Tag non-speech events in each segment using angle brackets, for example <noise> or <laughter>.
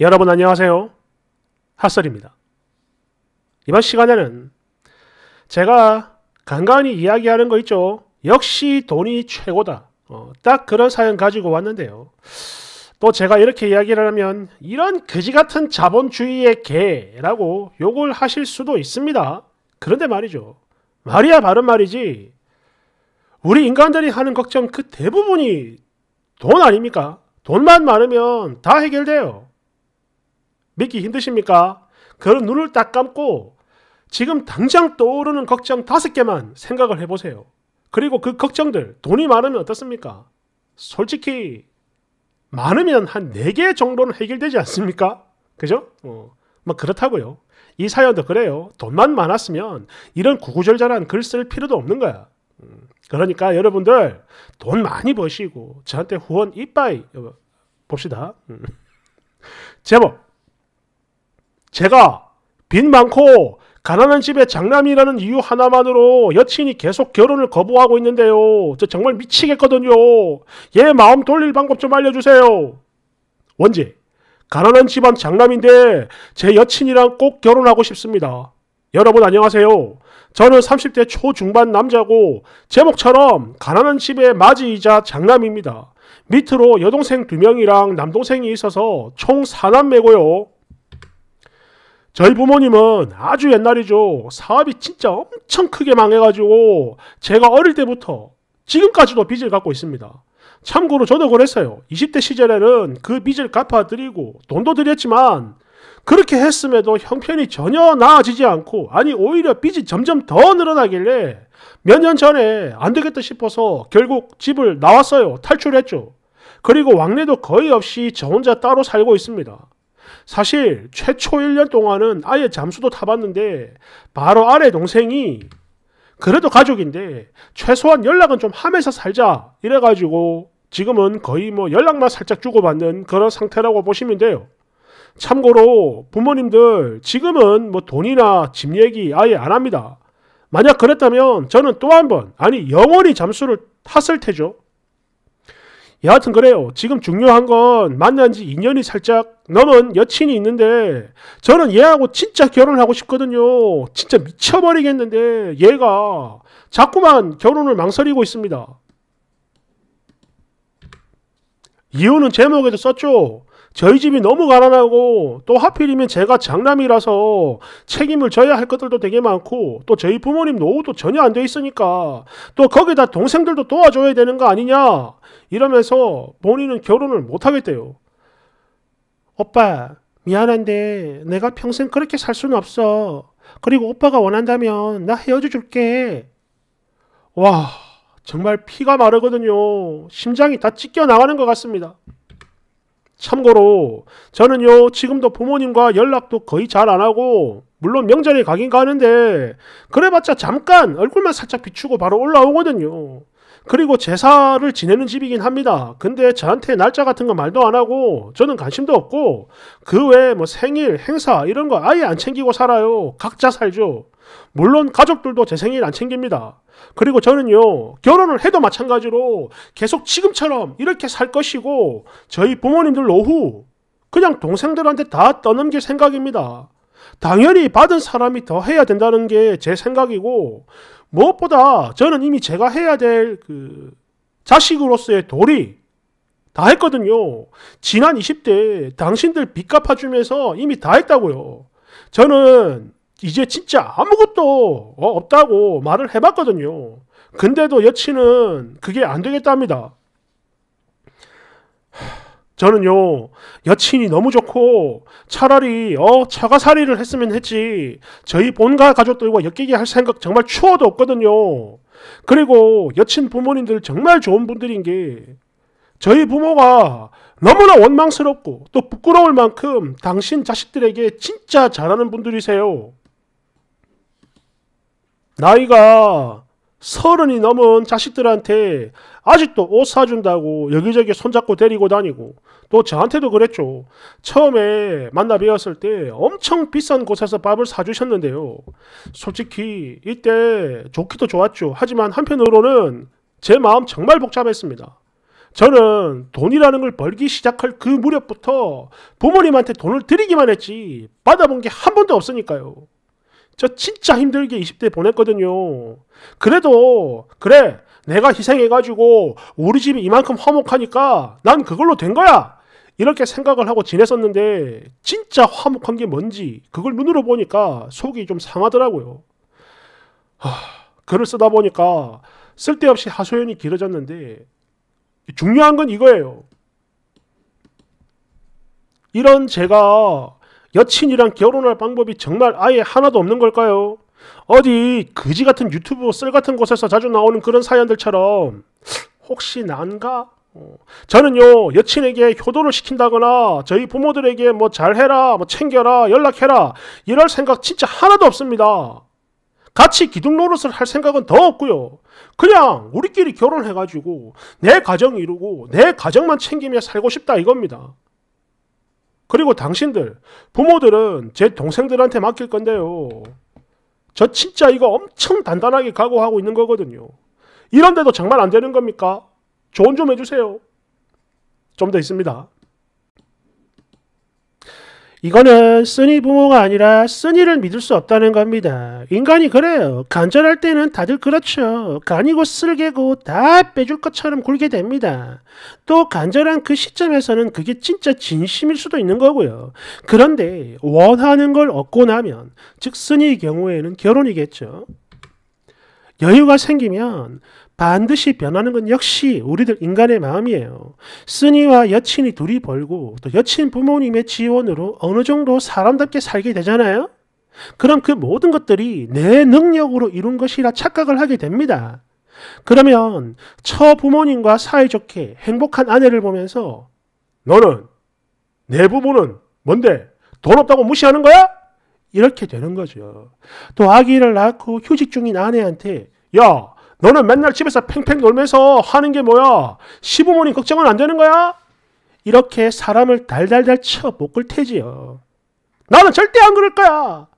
여러분 안녕하세요. 핫설입니다. 이번 시간에는 제가 간간히 이야기하는 거 있죠. 역시 돈이 최고다. 어, 딱 그런 사연 가지고 왔는데요. 또 제가 이렇게 이야기를 하면 이런 그지 같은 자본주의의 개라고 욕을 하실 수도 있습니다. 그런데 말이죠. 말이야 바른 말이지. 우리 인간들이 하는 걱정 그 대부분이 돈 아닙니까? 돈만 많으면 다 해결돼요. 믿기 힘드십니까? 그런 눈을 딱 감고 지금 당장 떠오르는 걱정 다섯 개만 생각을 해보세요. 그리고 그 걱정들 돈이 많으면 어떻습니까? 솔직히 많으면 한 네 개 정도는 해결되지 않습니까? 그죠? 어, 막 뭐 그렇다고요. 이 사연도 그래요. 돈만 많았으면 이런 구구절절한 글 쓸 필요도 없는 거야. 음, 그러니까 여러분들 돈 많이 버시고 저한테 후원 이빠이 어, 봅시다. 음. <laughs> 제법 제가 빚 많고 가난한 집의 장남이라는 이유 하나만으로 여친이 계속 결혼을 거부하고 있는데요. 저 정말 미치겠거든요. 얘 예, 마음 돌릴 방법 좀 알려주세요. 원지, 가난한 집안 장남인데 제 여친이랑 꼭 결혼하고 싶습니다. 여러분 안녕하세요. 저는 30대 초중반 남자고 제목처럼 가난한 집의 맞이이자 장남입니다. 밑으로 여동생 두명이랑 남동생이 있어서 총 4남매고요. 저희 부모님은 아주 옛날이죠. 사업이 진짜 엄청 크게 망해가지고 제가 어릴 때부터 지금까지도 빚을 갖고 있습니다. 참고로 저도 그랬어요. 20대 시절에는 그 빚을 갚아드리고 돈도 드렸지만 그렇게 했음에도 형편이 전혀 나아지지 않고 아니 오히려 빚이 점점 더 늘어나길래 몇 년 전에 안 되겠다 싶어서 결국 집을 나왔어요. 탈출했죠. 그리고 왕래도 거의 없이 저 혼자 따로 살고 있습니다. 사실 최초 1년 동안은 아예 잠수도 타봤는데 바로 아래 동생이 그래도 가족인데 최소한 연락은 좀 하면서 살자 이래가지고 지금은 거의 뭐 연락만 살짝 주고받는 그런 상태라고 보시면 돼요. 참고로 부모님들 지금은 뭐 돈이나 집 얘기 아예 안 합니다. 만약 그랬다면 저는 또 한 번, 아니 영원히 잠수를 탔을 테죠. 여하튼 그래요. 지금 중요한 건 만난 지 2년이 살짝 넘은 여친이 있는데 저는 얘하고 진짜 결혼을 하고 싶거든요. 진짜 미쳐버리겠는데 얘가 자꾸만 결혼을 망설이고 있습니다. 이유는 제목에도 썼죠. 저희 집이 너무 가난하고 또 하필이면 제가 장남이라서 책임을 져야 할 것들도 되게 많고 또 저희 부모님 노후도 전혀 안 돼 있으니까 또 거기다 동생들도 도와줘야 되는 거 아니냐 이러면서 본인은 결혼을 못 하겠대요. 오빠, 미안한데 내가 평생 그렇게 살 수는 없어. 그리고 오빠가 원한다면 나 헤어져 줄게. 와, 정말 피가 마르거든요. 심장이 다 찢겨 나가는 것 같습니다. 참고로 저는요 지금도 부모님과 연락도 거의 잘 안 하고 물론 명절에 가긴 가는데 그래봤자 잠깐 얼굴만 살짝 비추고 바로 올라오거든요. 그리고 제사를 지내는 집이긴 합니다. 근데 저한테 날짜 같은 거 말도 안 하고 저는 관심도 없고 그 외에 뭐 생일, 행사 이런 거 아예 안 챙기고 살아요. 각자 살죠. 물론 가족들도 제 생일 안 챙깁니다. 그리고 저는요, 결혼을 해도 마찬가지로 계속 지금처럼 이렇게 살 것이고 저희 부모님들 노후 그냥 동생들한테 다 떠넘길 생각입니다. 당연히 받은 사람이 더 해야 된다는 게 제 생각이고 무엇보다 저는 이미 제가 해야 될 그 자식으로서의 도리 다 했거든요. 지난 20대 당신들 빚 갚아주면서 이미 다 했다고요. 저는 이제 진짜 아무것도 어, 없다고 말을 해봤거든요. 근데도 여친은 그게 안 되겠답니다. 하... 저는요 여친이 너무 좋고 차라리 어 차가살이를 했으면 했지 저희 본가 가족들과 엮이게 할 생각 정말 추워도 없거든요 그리고 여친 부모님들 정말 좋은 분들인 게 저희 부모가 너무나 원망스럽고 또 부끄러울 만큼 당신 자식들에게 진짜 잘하는 분들이세요 나이가 서른이 넘은 자식들한테 아직도 옷 사준다고 여기저기 손잡고 데리고 다니고 또 저한테도 그랬죠. 처음에 만나 뵈었을 때 엄청 비싼 곳에서 밥을 사주셨는데요. 솔직히 이때 좋기도 좋았죠. 하지만 한편으로는 제 마음 정말 복잡했습니다. 저는 돈이라는 걸 벌기 시작할 그 무렵부터 부모님한테 돈을 드리기만 했지 받아본 게 한 번도 없으니까요. 저 진짜 힘들게 20대 보냈거든요. 그래도 그래 내가 희생해가지고 우리 집이 이만큼 화목하니까 난 그걸로 된 거야. 이렇게 생각을 하고 지냈었는데 진짜 화목한 게 뭔지 그걸 눈으로 보니까 속이 좀 상하더라고요. 하, 글을 쓰다 보니까 쓸데없이 하소연이 길어졌는데 중요한 건 이거예요. 이런 제가 여친이랑 결혼할 방법이 정말 아예 하나도 없는 걸까요? 어디 그지 같은 유튜브 쓸 같은 곳에서 자주 나오는 그런 사연들처럼 혹시 난가? 어, 저는요 여친에게 효도를 시킨다거나 저희 부모들에게 뭐 잘해라 뭐 챙겨라 연락해라 이럴 생각 진짜 하나도 없습니다 같이 기둥 노릇을 할 생각은 더 없고요 그냥 우리끼리 결혼해가지고 내 가정 이루고 내 가정만 챙기며 살고 싶다 이겁니다 그리고 당신들 부모들은 제 동생들한테 맡길 건데요. 저 진짜 이거 엄청 단단하게 각오하고 있는 거거든요. 이런데도 정말 안 되는 겁니까? 조언 좀 해주세요. 좀 더 있습니다. 이거는 쓰니 부모가 아니라 쓰니를 믿을 수 없다는 겁니다. 인간이 그래요. 간절할 때는 다들 그렇죠. 간이고 쓸개고 다 빼줄 것처럼 굴게 됩니다. 또 간절한 그 시점에서는 그게 진짜 진심일 수도 있는 거고요. 그런데 원하는 걸 얻고 나면 즉 쓰니의 경우에는 결혼이겠죠. 여유가 생기면 반드시 변하는 건 역시 우리들 인간의 마음이에요. 쓰니와 여친이 둘이 벌고 또 여친 부모님의 지원으로 어느 정도 사람답게 살게 되잖아요. 그럼 그 모든 것들이 내 능력으로 이룬 것이라 착각을 하게 됩니다. 그러면 처 부모님과 사이좋게 행복한 아내를 보면서 너는 내 부모는 뭔데 돈 없다고 무시하는 거야? 이렇게 되는 거죠. 또 아기를 낳고 휴직 중인 아내한테 야 너는 맨날 집에서 팽팽 놀면서 하는 게 뭐야? 시부모님 걱정은 안 되는 거야? 이렇게 사람을 달달달 쳐 볶을 테지요. 나는 절대 안 그럴 거야.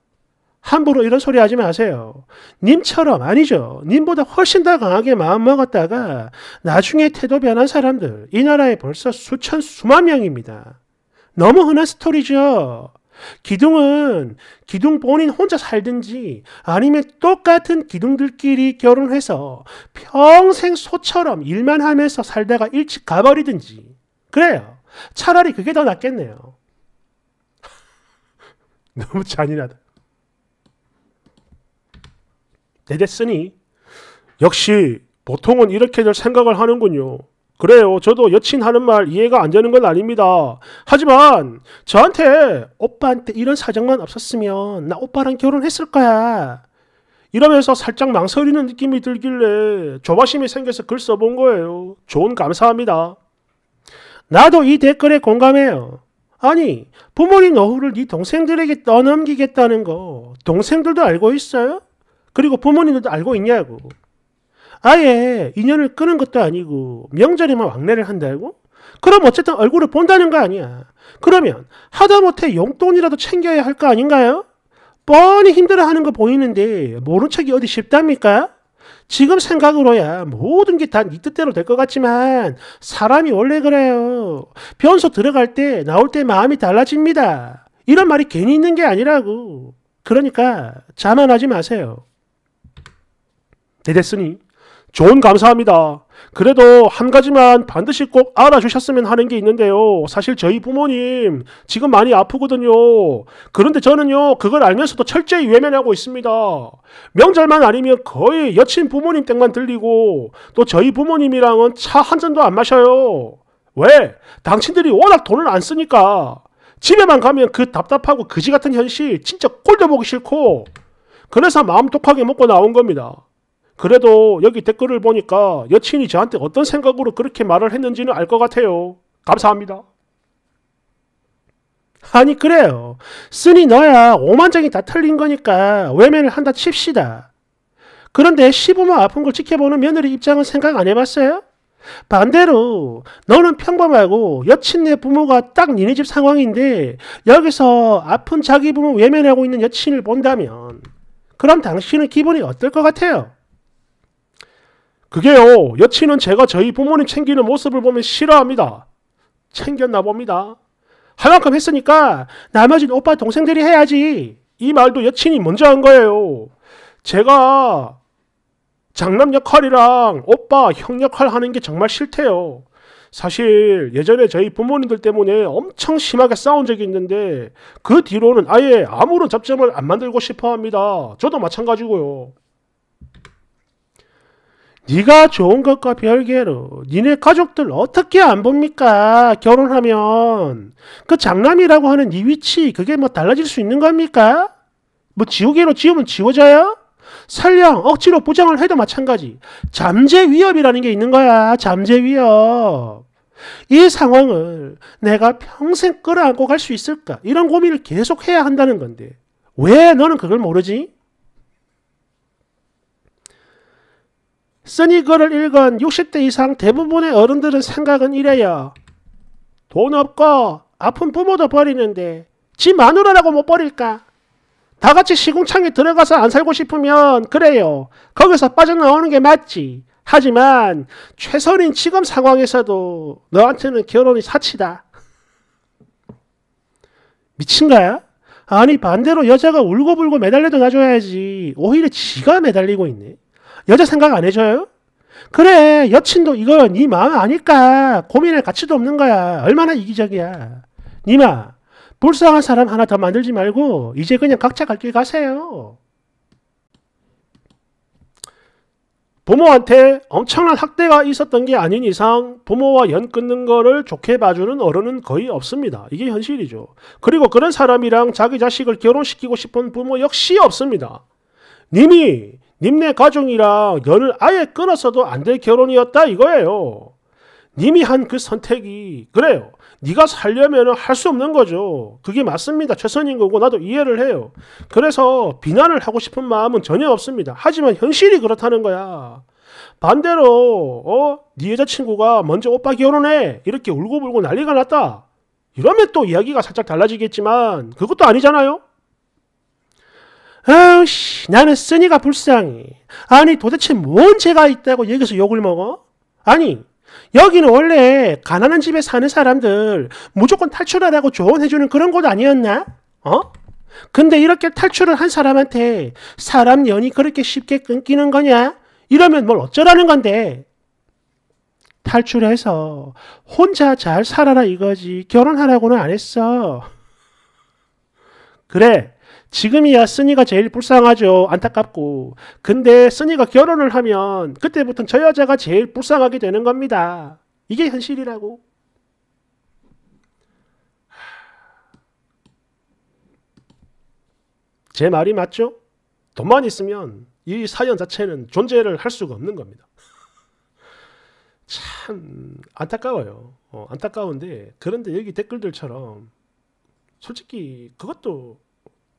함부로 이런 소리 하지 마세요. 님처럼 아니죠. 님보다 훨씬 더 강하게 마음먹었다가 나중에 태도 변한 사람들 이 나라에 벌써 수천 수만 명입니다. 너무 흔한 스토리죠. 기둥은 기둥 본인 혼자 살든지 아니면 똑같은 기둥들끼리 결혼해서 평생 소처럼 일만 하면서 살다가 일찍 가버리든지 그래요. 차라리 그게 더 낫겠네요. <laughs> 너무 잔인하다. 내됐으니 역시 보통은 이렇게들 생각을 하는군요. 그래요. 저도 여친 하는 말 이해가 안 되는 건 아닙니다. 하지만 저한테 오빠한테 이런 사정만 없었으면 나 오빠랑 결혼했을 거야. 이러면서 살짝 망설이는 느낌이 들길래 조바심이 생겨서 글 써본 거예요. 좋은 감사합니다. 나도 이 댓글에 공감해요. 아니 부모님 노후를 네 동생들에게 떠넘기겠다는 거 동생들도 알고 있어요? 그리고 부모님들도 알고 있냐고. 아예 인연을 끄는 것도 아니고 명절에만 왕래를 한다고? 그럼 어쨌든 얼굴을 본다는 거 아니야. 그러면 하다못해 용돈이라도 챙겨야 할 거 아닌가요? 뻔히 힘들어하는 거 보이는데 모른 척이 어디 쉽답니까? 지금 생각으로야 모든 게다네 뜻대로 될 것 같지만 사람이 원래 그래요. 변소 들어갈 때 나올 때 마음이 달라집니다. 이런 말이 괜히 있는 게 아니라고. 그러니까 자만하지 마세요. 대대스님. 네, 좋은 감사합니다. 그래도 한 가지만 반드시 꼭 알아주셨으면 하는 게 있는데요. 사실 저희 부모님 지금 많이 아프거든요. 그런데 저는요, 그걸 알면서도 철저히 외면하고 있습니다. 명절만 아니면 거의 여친 부모님 댁만 들리고 또 저희 부모님이랑은 차 한 잔도 안 마셔요. 왜? 당신들이 워낙 돈을 안 쓰니까. 집에만 가면 그 답답하고 그지 같은 현실 진짜 꼴도 보기 싫고 그래서 마음 독하게 먹고 나온 겁니다. 그래도 여기 댓글을 보니까 여친이 저한테 어떤 생각으로 그렇게 말을 했는지는 알 것 같아요. 감사합니다. 아니 그래요. 쓰니 너야 오만장이 다 틀린 거니까 외면을 한다 칩시다. 그런데 시부모 아픈 걸 지켜보는 며느리 입장은 생각 안 해봤어요? 반대로 너는 평범하고 여친 네 부모가 딱 니네 집 상황인데 여기서 아픈 자기 부모 외면하고 있는 여친을 본다면 그럼 당신은 기분이 어떨 것 같아요? 그게요. 여친은 제가 저희 부모님 챙기는 모습을 보면 싫어합니다. 챙겼나 봅니다. 할 만큼 했으니까 나머지는 오빠 동생들이 해야지. 이 말도 여친이 먼저 한 거예요. 제가 장남 역할이랑 오빠 형 역할 하는 게 정말 싫대요. 사실 예전에 저희 부모님들 때문에 엄청 심하게 싸운 적이 있는데 그 뒤로는 아예 아무런 접점을 안 만들고 싶어 합니다. 저도 마찬가지고요. 네가 좋은 것과 별개로 니네 가족들 어떻게 안 봅니까? 결혼하면 그 장남이라고 하는 이 네 위치 그게 뭐 달라질 수 있는 겁니까? 뭐 지우개로 지우면 지워져요? 설령 억지로 보장을 해도 마찬가지. 잠재 위협이라는 게 있는 거야. 잠재 위협. 이 상황을 내가 평생 끌어안고 갈 수 있을까? 이런 고민을 계속 해야 한다는 건데. 왜 너는 그걸 모르지? 써니 글을 읽은 60대 이상 대부분의 어른들은 생각은 이래요. 돈 없고 아픈 부모도 버리는데 지 마누라라고 못 버릴까? 다 같이 시궁창에 들어가서 안 살고 싶으면 그래요. 거기서 빠져나오는 게 맞지. 하지만 최선인 지금 상황에서도 너한테는 결혼이 사치다. 미친 거야? 아니 반대로 여자가 울고불고 매달려도 놔줘야지. 오히려 지가 매달리고 있네. 여자 생각 안 해줘요? 그래 여친도 이건 네 마음 아니까 고민할 가치도 없는 거야. 얼마나 이기적이야. 니마 불쌍한 사람 하나 더 만들지 말고 이제 그냥 각자 갈 길 가세요. 부모한테 엄청난 학대가 있었던 게 아닌 이상 부모와 연 끊는 거를 좋게 봐주는 어른은 거의 없습니다. 이게 현실이죠. 그리고 그런 사람이랑 자기 자식을 결혼시키고 싶은 부모 역시 없습니다. 님이 님네 가정이랑 연을 아예 끊었어도 안 될 결혼이었다 이거예요. 님이 한 그 선택이 그래요. 네가 살려면 할 수 없는 거죠. 그게 맞습니다. 최선인 거고 나도 이해를 해요. 그래서 비난을 하고 싶은 마음은 전혀 없습니다. 하지만 현실이 그렇다는 거야. 반대로 어? 네 여자친구가 먼저 오빠 결혼해 이렇게 울고불고 난리가 났다. 이러면 또 이야기가 살짝 달라지겠지만 그것도 아니잖아요. 아우씨 나는 쓰니가 불쌍해. 아니 도대체 뭔 죄가 있다고 여기서 욕을 먹어? 아니 여기는 원래 가난한 집에 사는 사람들 무조건 탈출하라고 조언해주는 그런 곳 아니었나? 어? 근데 이렇게 탈출을 한 사람한테 사람 연이 그렇게 쉽게 끊기는 거냐? 이러면 뭘 어쩌라는 건데? 탈출해서 혼자 잘 살아라 이거지. 결혼하라고는 안 했어. 그래, 지금이야 쓰니가 제일 불쌍하죠. 안타깝고. 근데 쓰니가 결혼을 하면 그때부터저 여자가 제일 불쌍하게 되는 겁니다. 이게 현실이라고. 제 말이 맞죠? 돈만 있으면 이 사연 자체는 존재를 할 수가 없는 겁니다. 참 안타까워요. 어, 안타까운데 그런데 여기 댓글들처럼 솔직히 그것도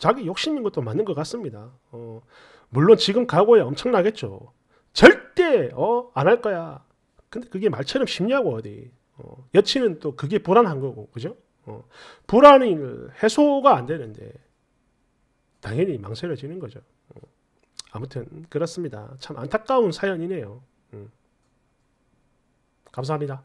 자기 욕심인 것도 맞는 것 같습니다. 어, 물론 지금 각오에 엄청나겠죠. 절대 어, 안 할 거야. 근데 그게 말처럼 쉽냐고 어디. 어, 여친은 또 그게 불안한 거고 그죠? 어, 불안이 해소가 안 되는데 당연히 망설여지는 거죠. 어, 아무튼 그렇습니다. 참 안타까운 사연이네요. 음. 감사합니다.